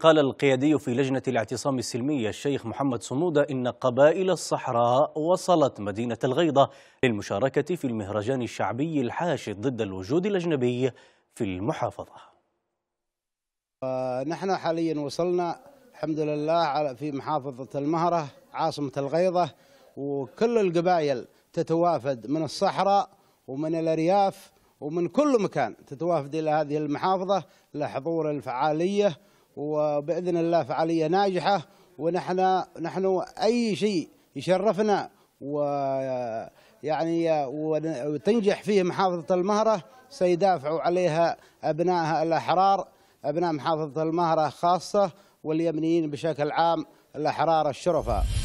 قال القيادي في لجنة الاعتصام السلمية الشيخ محمد صمودة إن قبائل الصحراء وصلت مدينة الغيضة للمشاركة في المهرجان الشعبي الحاشد ضد الوجود الأجنبي في المحافظة نحن حاليا وصلنا الحمد لله في محافظة المهرة عاصمة الغيضة وكل القبائل تتوافد من الصحراء ومن الأرياف ومن كل مكان تتوافد إلى هذه المحافظة لحضور الفعالية وباذن الله فعاليه ناجحه ونحن نحن اي شيء يشرفنا و يعني وتنجح فيه محافظه المهره سيدافعوا عليها ابنائها الاحرار ابناء محافظه المهره خاصه واليمنيين بشكل عام الاحرار الشرفاء